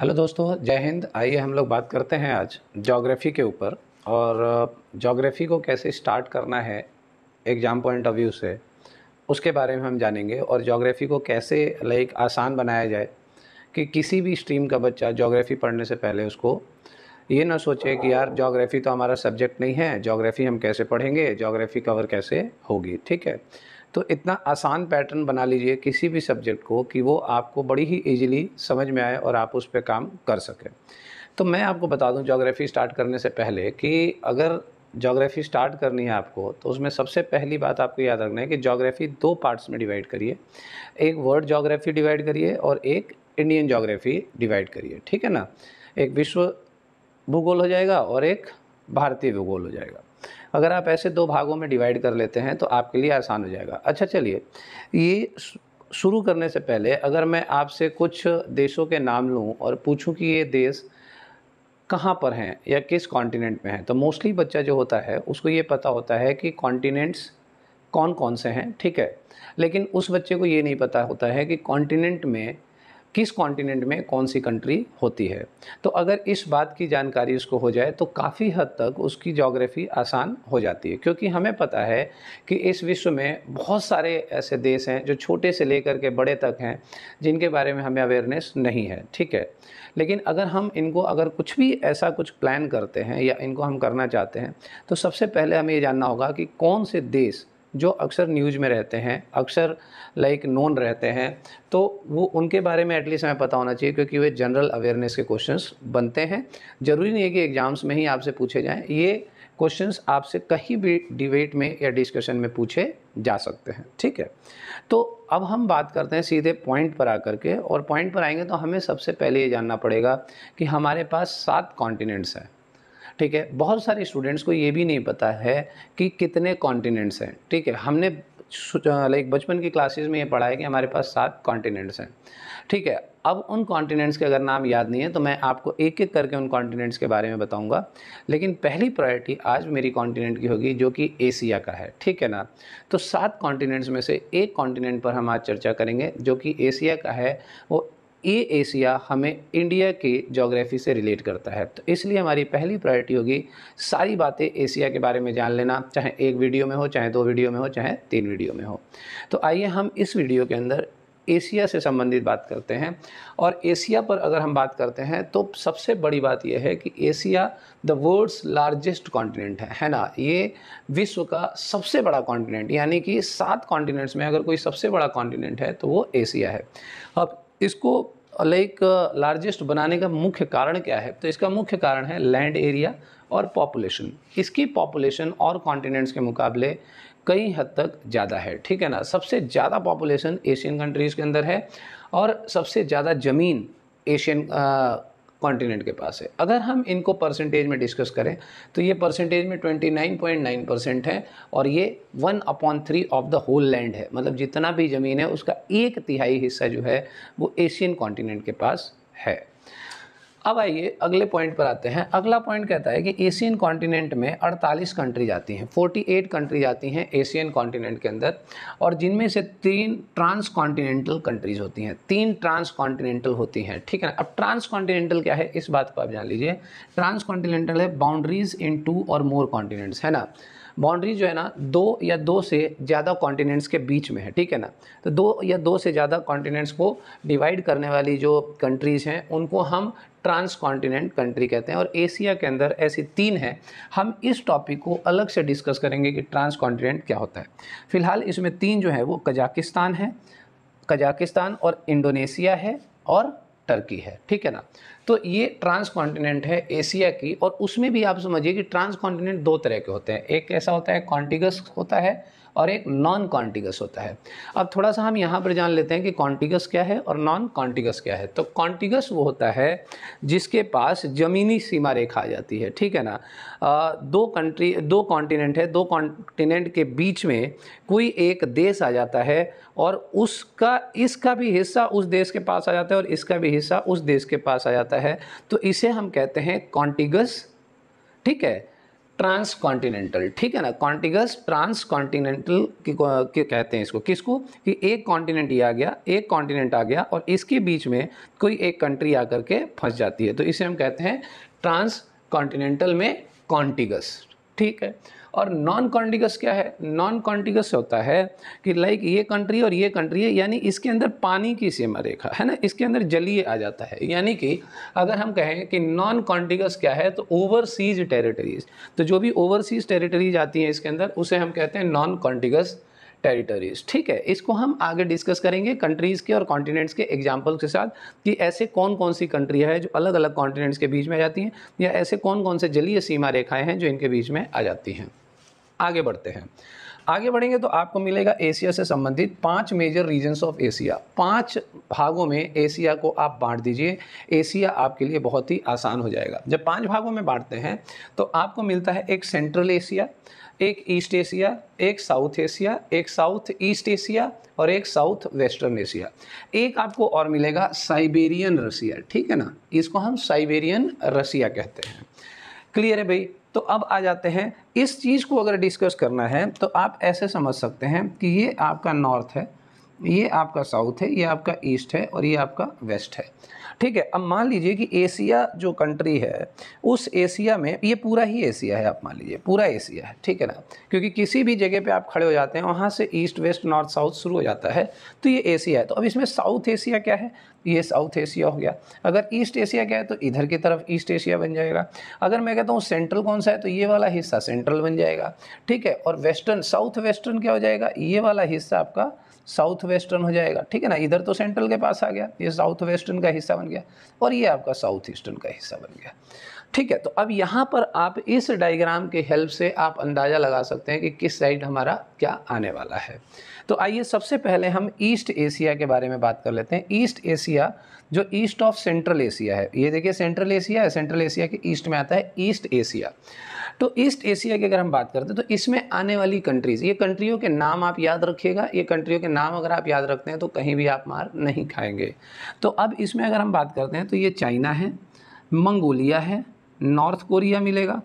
hello दोस्तों जय हिंद आइए हम लोग बात करते हैं आज जोग्राफ़ी के ऊपर और जोग्राफ़ी uh, को कैसे स्टार्ट करना है एग्ज़ाम पॉइंट ऑफ व्यू से उसके बारे में हम जानेंगे और जोग्राफ़ी को कैसे लाइक आसान बनाया जाए कि किसी भी स्ट्रीम का बच्चा जोग्राफ़ी पढ़ने से पहले उसको ये ना सोचे कि यार जोग्राफ़ी तो हमारा सब्जेक्ट नहीं है जोग्राफ़ी हम कैसे पढ़ेंगे जोग्राफ़ी कवर कैसे होगी ठीक है तो इतना आसान पैटर्न बना लीजिए किसी भी सब्जेक्ट को कि वो आपको बड़ी ही ईजिली समझ में आए और आप उस पर काम कर सकें तो मैं आपको बता दूं जोग्राफ़ी स्टार्ट करने से पहले कि अगर जोग्राफ़ी स्टार्ट करनी है आपको तो उसमें सबसे पहली बात आपको याद रखना है कि जोग्राफ़ी दो पार्ट्स में डिवाइड करिए एक वर्ल्ड जोग्राफ़ी डिवाइड करिए और एक इंडियन जोग्राफ़ी डिवाइड करिए ठीक है ना एक विश्व भूगोल हो जाएगा और एक भारतीय भूगोल हो जाएगा अगर आप ऐसे दो भागों में डिवाइड कर लेते हैं तो आपके लिए आसान हो जाएगा अच्छा चलिए ये शुरू करने से पहले अगर मैं आपसे कुछ देशों के नाम लूँ और पूछूँ कि ये देश कहाँ पर हैं या किस कॉन्टिनेंट में हैं तो मोस्टली बच्चा जो होता है उसको ये पता होता है कि कॉन्टिनेंट्स कौन कौन से हैं ठीक है लेकिन उस बच्चे को ये नहीं पता होता है कि कॉन्टिनेंट में किस कॉन्टिनेंट में कौन सी कंट्री होती है तो अगर इस बात की जानकारी उसको हो जाए तो काफ़ी हद तक उसकी जोग्राफ़ी आसान हो जाती है क्योंकि हमें पता है कि इस विश्व में बहुत सारे ऐसे देश हैं जो छोटे से लेकर के बड़े तक हैं जिनके बारे में हमें अवेयरनेस नहीं है ठीक है लेकिन अगर हम इनको अगर कुछ भी ऐसा कुछ प्लान करते हैं या इनको हम करना चाहते हैं तो सबसे पहले हमें ये जानना होगा कि कौन से देश जो अक्सर न्यूज़ में रहते हैं अक्सर लाइक नोन रहते हैं तो वो उनके बारे में एटलीस्ट हमें पता होना चाहिए क्योंकि वे जनरल अवेयरनेस के क्वेश्चंस बनते हैं ज़रूरी नहीं है कि एग्ज़ाम्स में ही आपसे पूछे जाएं ये क्वेश्चंस आपसे कहीं भी डिबेट में या डिस्कशन में पूछे जा सकते हैं ठीक है तो अब हम बात करते हैं सीधे पॉइंट पर आकर के और पॉइंट पर आएंगे तो हमें सबसे पहले ये जानना पड़ेगा कि हमारे पास सात कॉन्टिनेंट्स हैं ठीक है बहुत सारे स्टूडेंट्स को ये भी नहीं पता है कि कितने कॉन्टिनेंट्स हैं ठीक है हमने लाइक बचपन की क्लासेस में ये पढ़ा है कि हमारे पास सात कॉन्टिनेंट्स हैं ठीक है अब उन कॉन्टिनेंट्स के अगर नाम याद नहीं है तो मैं आपको एक एक करके उन कॉन्टिनेंट्स के बारे में बताऊंगा लेकिन पहली प्रायोरिटी आज मेरी कॉन्टिनेंट की होगी जो कि एशिया का है ठीक है ना तो सात कॉन्टिनेंट्स में से एक कॉन्टिनेंट पर हम आज चर्चा करेंगे जो कि एशिया का है वो ये एशिया हमें इंडिया के जोग्राफ़ी से रिलेट करता है तो इसलिए हमारी पहली प्रायोरिटी होगी सारी बातें एशिया के बारे में जान लेना चाहे एक वीडियो में हो चाहे दो वीडियो में हो चाहे तीन वीडियो में हो तो आइए हम इस वीडियो के अंदर एशिया से संबंधित बात करते हैं और एशिया पर अगर हम बात करते हैं तो सबसे बड़ी बात यह है कि Asia the world's largest continent है है ना ये विश्व का सबसे बड़ा कॉन्टिनेंट यानी कि सात कॉन्टिनेंट्स में अगर कोई सबसे बड़ा कॉन्टिनेंट है तो वो एशिया है अब इसको लाइक लार्जेस्ट बनाने का मुख्य कारण क्या है तो इसका मुख्य कारण है लैंड एरिया और पॉपुलेशन इसकी पॉपुलेशन और कॉन्टिनेंट्स के मुकाबले कई हद तक ज़्यादा है ठीक है ना सबसे ज़्यादा पॉपुलेशन एशियन कंट्रीज़ के अंदर है और सबसे ज़्यादा ज़मीन एशियन कॉन्टिनेंट के पास है अगर हम इनको परसेंटेज में डिस्कस करें तो ये परसेंटेज में 29.9 परसेंट है और ये one upon three of the whole land है मतलब जितना भी ज़मीन है उसका एक तिहाई हिस्सा जो है वो एशियन कॉन्टिनेंट के पास है अब आइए अगले पॉइंट पर आते हैं अगला पॉइंट कहता है कि एशियन कॉन्टिनेंट में 48 कंट्री आती हैं 48 कंट्री आती हैं एशियन कॉन्टिनेंट के अंदर और जिनमें से तीन ट्रांस कॉन्टिनेंटल कंट्रीज होती हैं तीन ट्रांस कॉन्टिनेंटल होती हैं ठीक है ना अब ट्रांस कॉन्टिनेंटल क्या है इस बात को आप जान लीजिए ट्रांस कॉन्टिनेंटल है boundaries in two or more continents है ना बाउंड्री जो है ना दो या दो से ज़्यादा कॉन्टिनेंट्स के बीच में है ठीक है ना तो दो या दो से ज़्यादा कॉन्टिनेंट्स को डिवाइड करने वाली जो कंट्रीज़ हैं उनको हम ट्रांस कॉन्टिनेंट कंट्री कहते हैं और एशिया के अंदर ऐसी तीन हैं हम इस टॉपिक को अलग से डिस्कस करेंगे कि ट्रांस कॉन्टिनेंट क्या होता है फिलहाल इसमें तीन जो है वो कजाकिस्तान है कजाकिस्तान और इंडोनेशिया है और टर्की है ठीक है ना तो ये ट्रांस कॉन्टिनेंट है एशिया की और उसमें भी आप समझिए कि ट्रांस कॉन्टिनेंट दो तरह के होते हैं एक ऐसा होता है कॉन्टिगस होता है और एक नॉन कॉन्टिगस होता है अब थोड़ा सा हम यहाँ पर जान लेते हैं कि कॉन्टिगस क्या है और नॉन कॉन्टिगस क्या है तो कॉन्टिगस वो होता है जिसके पास ज़मीनी सीमा रेखा आ जाती है ठीक है ना आ, दो कंट्री दो कॉन्टिनेंट है दो कॉन्टिनेंट के बीच में कोई एक देश आ जाता है और उसका इसका भी हिस्सा उस देश के पास आ जाता है और इसका भी हिस्सा उस देश के पास आ जाता है तो इसे हम कहते हैं कॉन्टिगस ठीक है ट्रांस कॉन्टिनेंटल ठीक है ना कॉन्टिगस ट्रांस कॉन्टिनेंटल कहते हैं इसको किसको कि एक कॉन्टिनेंट ये आ गया एक कॉन्टिनेंट आ गया और इसके बीच में कोई एक कंट्री आकर के फंस जाती है तो इसे हम कहते हैं ट्रांस कॉन्टिनेंटल में कॉन्टिगस ठीक है और नॉन कॉन्टिगस क्या है नॉन कॉन्टिगस होता है कि लाइक ये कंट्री और ये कंट्री है यानी इसके अंदर पानी की सीमा रेखा है ना इसके अंदर जलीय आ जाता है यानी कि अगर हम कहें कि नॉन कॉन्टिगस क्या है तो ओवरसीज टेरिटरीज तो जो भी ओवरसीज टेरिटरीज आती हैं इसके अंदर उसे हम कहते हैं नॉन कॉन्टिगस टेरिटरीज ठीक है इसको हम आगे डिस्कस करेंगे कंट्रीज़ के और कॉन्टिनेंट्स के एग्जाम्पल के साथ कि ऐसे कौन कौन सी कंट्री है जो अलग अलग कॉन्टिनेंट्स के बीच में आ जाती हैं या ऐसे कौन कौन से जलीय सीमा रेखाएँ हैं जो इनके बीच में आ जाती हैं आगे बढ़ते हैं आगे बढ़ेंगे तो आपको मिलेगा एशिया से संबंधित पांच मेजर रीजन्स ऑफ एशिया पांच भागों में एशिया को आप बांट दीजिए एशिया आपके लिए बहुत ही आसान हो जाएगा जब पांच भागों में बांटते हैं तो आपको मिलता है एक सेंट्रल एशिया एक ईस्ट एशिया एक साउथ एशिया एक साउथ ईस्ट एशिया और एक साउथ वेस्टर्न एशिया एक आपको और मिलेगा साइबेरियन रसिया ठीक है ना इसको हम साइबेरियन रसिया कहते हैं क्लियर है भाई तो अब आ जाते हैं इस चीज़ को अगर डिस्कस करना है तो आप ऐसे समझ सकते हैं कि ये आपका नॉर्थ है ये आपका साउथ है ये आपका ईस्ट है और ये आपका वेस्ट है ठीक है अब मान लीजिए कि एशिया जो कंट्री है उस एशिया में ये पूरा ही एशिया है आप मान लीजिए पूरा एशिया है ठीक है ना क्योंकि किसी भी जगह पे आप खड़े हो जाते हैं वहाँ से ईस्ट वेस्ट नॉर्थ साउथ शुरू हो जाता है तो ये एशिया है तो अब इसमें साउथ एशिया क्या है ये साउथ एशिया हो गया अगर ईस्ट एशिया क्या है तो इधर की तरफ ईस्ट एशिया बन जाएगा अगर मैं कहता हूँ सेंट्रल कौन सा है तो ये वाला हिस्सा सेंट्रल बन जाएगा ठीक है और वेस्टर्न साउथ वेस्टर्न क्या हो जाएगा ये वाला हिस्सा आपका साउथ वेस्टर्न हो जाएगा ठीक है ना इधर तो सेंट्रल के पास आ गया ये साउथ वेस्टर्न का हिस्सा बन गया और ये आपका साउथ ईस्टर्न का हिस्सा बन गया ठीक है तो अब यहाँ पर आप इस डायग्राम के हेल्प से आप अंदाज़ा लगा सकते हैं कि किस साइड हमारा क्या आने वाला है तो आइए सबसे पहले हम ईस्ट एशिया के बारे में बात कर लेते हैं ईस्ट एशिया जो ईस्ट ऑफ सेंट्रल एशिया है ये देखिए सेंट्रल एशिया है सेंट्रल एशिया के ईस्ट में आता है ईस्ट एशिया तो ईस्ट एशिया की अगर हम बात करते हैं तो इसमें आने वाली कंट्रीज़ ये कंट्रियों के नाम आप याद रखिएगा ये कंट्रियों के नाम अगर आप याद रखते हैं तो कहीं भी आप मार नहीं खाएंगे तो अब इसमें अगर हम बात करते हैं तो ये चाइना है मंगोलिया है नॉर्थ कोरिया मिलेगा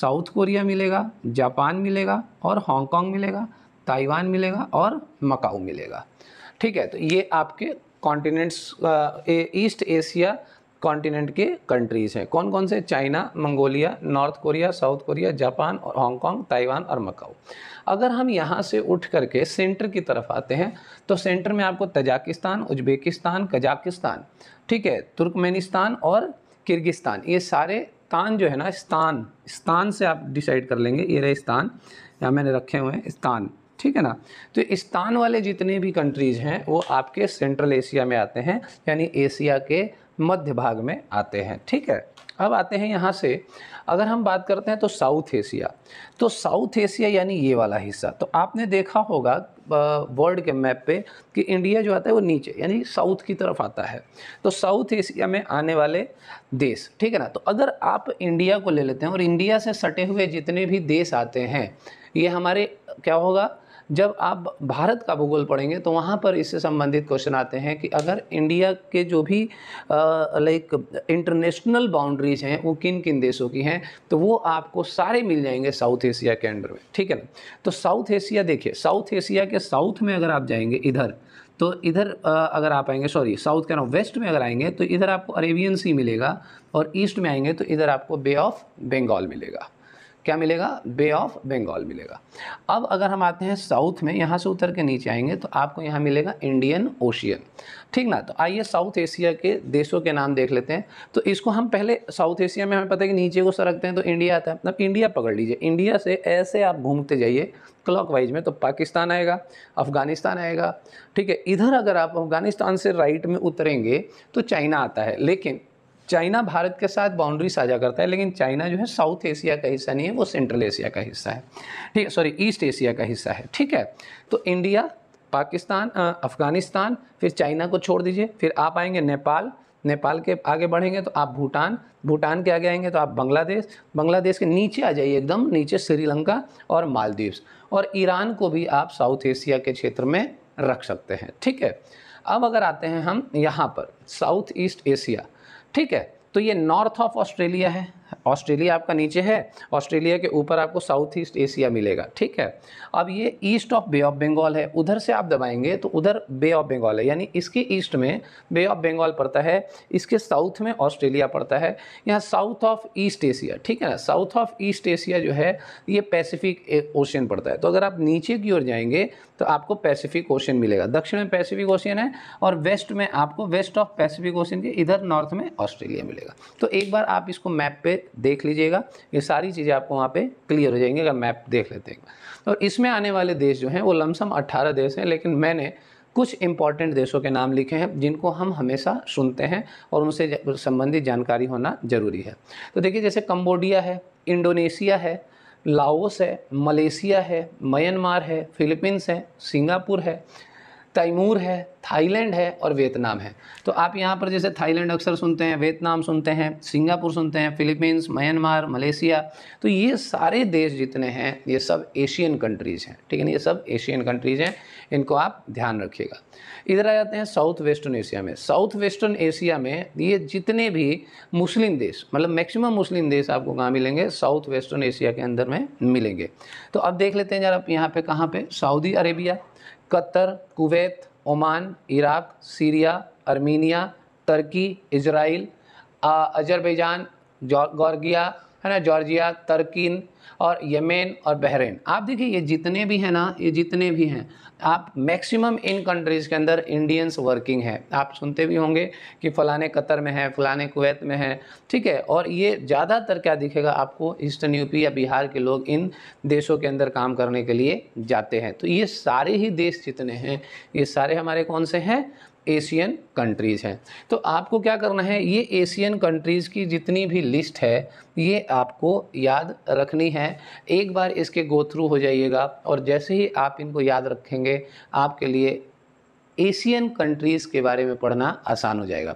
साउथ कोरिया मिलेगा जापान मिलेगा और हांगकॉन्ग मिलेगा ताइवान मिलेगा और मकाऊ मिलेगा ठीक है तो ये आपके कॉन्टिनेंट्स ईस्ट एशिया कॉन्टिनेंट के कंट्रीज़ हैं कौन कौन से China Mongolia North Korea South Korea Japan और हांगकॉन्ग ताइवान और मकाऊ अगर हम यहाँ से उठ करके सेंटर की तरफ आते हैं तो सेंटर में आपको तजाकिस्तान उज्बेकिस्तान कजाकिस्तान ठीक है तुर्कमेनिस्तान और किर्गिस्तान ये सारे स्थान जो है ना स्थान स्थान से आप डिसाइड कर लेंगे ये रहे स्थान यहाँ मैंने रखे हुए हैं स्थान ठीक है ना तो स्थान वाले जितने भी कंट्रीज़ हैं वो आपके सेंट्रल एशिया में आते हैं यानी एशिया के मध्य भाग में आते हैं ठीक है अब आते हैं यहाँ से अगर हम बात करते हैं तो साउथ एशिया तो साउथ एशिया यानी ये वाला हिस्सा तो आपने देखा होगा वर्ल्ड के मैप पे कि इंडिया जो आता है वो नीचे यानी साउथ की तरफ आता है तो साउथ एशिया में आने वाले देश ठीक है ना तो अगर आप इंडिया को ले लेते हैं और इंडिया से सटे हुए जितने भी देश आते हैं ये हमारे क्या होगा जब आप भारत का भूगोल पढ़ेंगे तो वहाँ पर इससे संबंधित क्वेश्चन आते हैं कि अगर इंडिया के जो भी लाइक इंटरनेशनल बाउंड्रीज हैं वो किन किन देशों की हैं तो वो आपको सारे मिल जाएंगे साउथ एशिया के अंडर में ठीक है ना तो साउथ एशिया देखिए साउथ एशिया के साउथ में अगर आप जाएंगे इधर तो इधर अगर आप आएंगे सॉरी साउथ ना वेस्ट में अगर आएंगे तो इधर आपको अरेबियन सी मिलेगा और ईस्ट में आएंगे तो इधर आपको बे ऑफ बंगाल मिलेगा क्या मिलेगा बे ऑफ बंगाल मिलेगा अब अगर हम आते हैं साउथ में यहाँ से उतर के नीचे आएंगे तो आपको यहाँ मिलेगा इंडियन ओशियन ठीक ना तो आइए साउथ एशिया के देशों के नाम देख लेते हैं तो इसको हम पहले साउथ एशिया में हमें पता है कि नीचे को सरकते हैं तो इंडिया आता है मतलब इंडिया पकड़ लीजिए इंडिया से ऐसे आप घूमते जाइए क्लॉक में तो पाकिस्तान आएगा अफ़गानिस्तान आएगा ठीक है इधर अगर आप अफ़गानिस्तान से राइट में उतरेंगे तो चाइना आता है लेकिन चाइना भारत के साथ बाउंड्री साझा करता है लेकिन चाइना जो है साउथ एशिया का हिस्सा नहीं है वो सेंट्रल एशिया का हिस्सा है ठीक है सॉरी ईस्ट एशिया का हिस्सा है ठीक है तो इंडिया पाकिस्तान अफ़गानिस्तान फिर चाइना को छोड़ दीजिए फिर आप आएंगे नेपाल नेपाल के आगे बढ़ेंगे तो आप भूटान भूटान के आगे आएंगे तो आप बांग्लादेश बांग्लादेश के नीचे आ जाइए एकदम नीचे श्रीलंका और मालदीव्स और ईरान को भी आप साउथ एशिया के क्षेत्र में रख सकते हैं ठीक है अब अगर आते हैं हम यहाँ पर साउथ ईस्ट एशिया ठीक है तो ये नॉर्थ ऑफ ऑस्ट्रेलिया है ऑस्ट्रेलिया आपका नीचे है ऑस्ट्रेलिया के ऊपर आपको साउथ ईस्ट एशिया मिलेगा ठीक है अब ये east of Bay of Bengal है उधर से आप दबाएंगे तो उधर बे ऑफ बंगाल है यानी इसके ईस्ट में बे ऑफ बंगाल पड़ता है इसके साउथ में ऑस्ट्रेलिया पड़ता है यहाँ साउथ ऑफ ईस्ट एशिया ठीक है ना साउथ ऑफ ईस्ट एशिया जो है ये पैसिफिक ओशियन पड़ता है तो अगर आप नीचे की ओर जाएंगे तो आपको पैसिफिक ओशियन मिलेगा दक्षिण में पैसिफिक ओशियन है और वेस्ट में आपको वेस्ट ऑफ पैसिफिक ओशियन के इधर नॉर्थ में ऑस्ट्रेलिया मिलेगा तो एक बार आप इसको मैप पे देख लीजिएगा ये सारी चीज़ें आपको वहाँ पे क्लियर हो जाएंगी अगर मैप देख लेते हैं और इसमें आने वाले देश जो हैं वो लमसम 18 देश हैं लेकिन मैंने कुछ इंपॉर्टेंट देशों के नाम लिखे हैं जिनको हम हमेशा सुनते हैं और उनसे संबंधित जानकारी होना ज़रूरी है तो देखिए जैसे कम्बोडिया है इंडोनेशिया है लाओस है मलेशिया है म्यांमार है फिलीपींस है सिंगापुर है तैमूर है थाईलैंड है और वियतनाम है तो आप यहाँ पर जैसे थाईलैंड अक्सर सुनते हैं वियतनाम सुनते हैं सिंगापुर सुनते हैं फिलीपींस म्यांमार मलेशिया तो ये सारे देश जितने हैं ये सब एशियन कंट्रीज़ हैं ठीक है ना ये सब एशियन कंट्रीज़ हैं इनको आप ध्यान रखिएगा इधर आ जाते हैं साउथ वेस्टर्न एशिया में साउथ वेस्टर्न एशिया में ये जितने भी मुस्लिम देश मतलब मैक्सिमम मुस्लिम देश आपको कहाँ मिलेंगे साउथ वेस्टर्न एशिया के अंदर में मिलेंगे तो अब देख लेते हैं जरा यहाँ पे कहाँ पे Saudi Arabia Qatar Kuwait Oman Iraq Syria Armenia तुर्की इजराइल अजरबैजान गॉर्गिया है ना जॉर्जिया तर्किन और यमेन और बहरेन आप देखिए ये जितने भी हैं ना ये जितने भी हैं आप मैक्सिमम इन कंट्रीज़ के अंदर इंडियंस वर्किंग है आप सुनते भी होंगे कि फ़लाने कतर में है फ़लाने कुवैत में है ठीक है और ये ज़्यादातर क्या दिखेगा आपको ईस्टर्न यूपी या बिहार के लोग इन देशों के अंदर काम करने के लिए जाते हैं तो ये सारे ही देश जितने हैं ये सारे हमारे कौन से हैं एशियन कंट्रीज़ हैं तो आपको क्या करना है ये एशियन कंट्रीज़ की जितनी भी लिस्ट है ये आपको याद रखनी है एक बार इसके गो थ्रू हो जाइएगा और जैसे ही आप इनको याद रखेंगे आपके लिए एशियन कंट्रीज़ के बारे में पढ़ना आसान हो जाएगा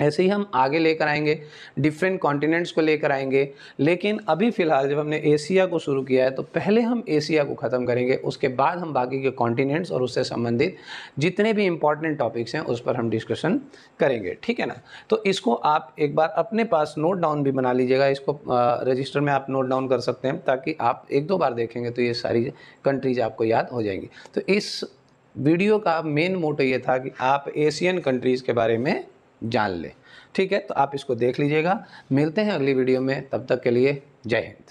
ऐसे ही हम आगे लेकर आएंगे डिफरेंट कॉन्टिनेंट्स को लेकर आएंगे लेकिन अभी फ़िलहाल जब हमने एशिया को शुरू किया है तो पहले हम एशिया को ख़त्म करेंगे उसके बाद हम बाकी के कॉन्टिनेंट्स और उससे संबंधित जितने भी इम्पॉर्टेंट टॉपिक्स हैं उस पर हम डिस्कशन करेंगे ठीक है ना तो इसको आप एक बार अपने पास नोट डाउन भी बना लीजिएगा इसको रजिस्टर में आप नोट डाउन कर सकते हैं ताकि आप एक दो बार देखेंगे तो ये सारी कंट्रीज आपको याद हो जाएंगी तो इस वीडियो का मेन मोटो ये था कि आप एशियन कंट्रीज़ के बारे में जान लें ठीक है तो आप इसको देख लीजिएगा मिलते हैं अगली वीडियो में तब तक के लिए जय हिंद